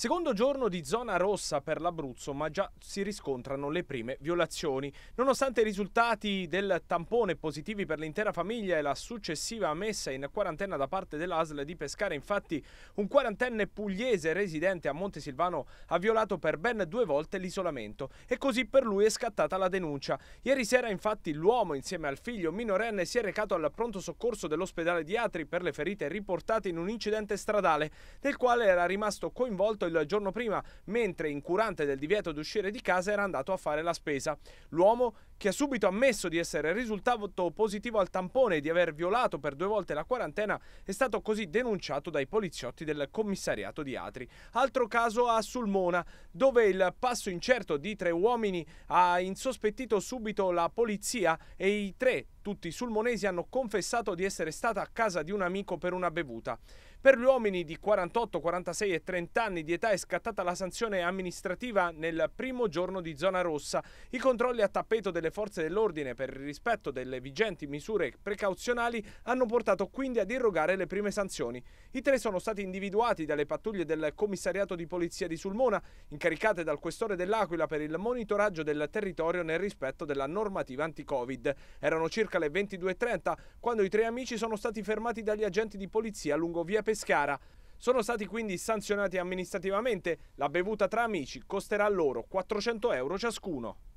Secondo giorno di zona rossa per l'Abruzzo, ma già si riscontrano le prime violazioni. Nonostante i risultati del tampone positivi per l'intera famiglia e la successiva messa in quarantena da parte dell'ASL di Pescara, infatti un quarantenne pugliese residente a Montesilvano ha violato per ben due volte l'isolamento e così per lui è scattata la denuncia. Ieri sera infatti l'uomo insieme al figlio minorenne si è recato al pronto soccorso dell'ospedale di Atri per le ferite riportate in un incidente stradale, nel quale era rimasto coinvolto il giorno prima mentre incurante del divieto di uscire di casa era andato a fare la spesa. L'uomo che ha subito ammesso di essere risultato positivo al tampone e di aver violato per due volte la quarantena, è stato così denunciato dai poliziotti del commissariato di Atri. Altro caso a Sulmona, dove il passo incerto di tre uomini ha insospettito subito la polizia e i tre tutti i sulmonesi hanno confessato di essere stata a casa di un amico per una bevuta. Per gli uomini di 48, 46 e 30 anni di età è scattata la sanzione amministrativa nel primo giorno di zona rossa. I controlli a tappeto delle forze dell'ordine per il rispetto delle vigenti misure precauzionali hanno portato quindi ad irrogare le prime sanzioni. I tre sono stati individuati dalle pattuglie del commissariato di polizia di Sulmona, incaricate dal questore dell'Aquila per il monitoraggio del territorio nel rispetto della normativa anti-Covid. Erano circa circa le 22.30 quando i tre amici sono stati fermati dagli agenti di polizia lungo via Pescara. Sono stati quindi sanzionati amministrativamente, la bevuta tra amici costerà loro 400 euro ciascuno.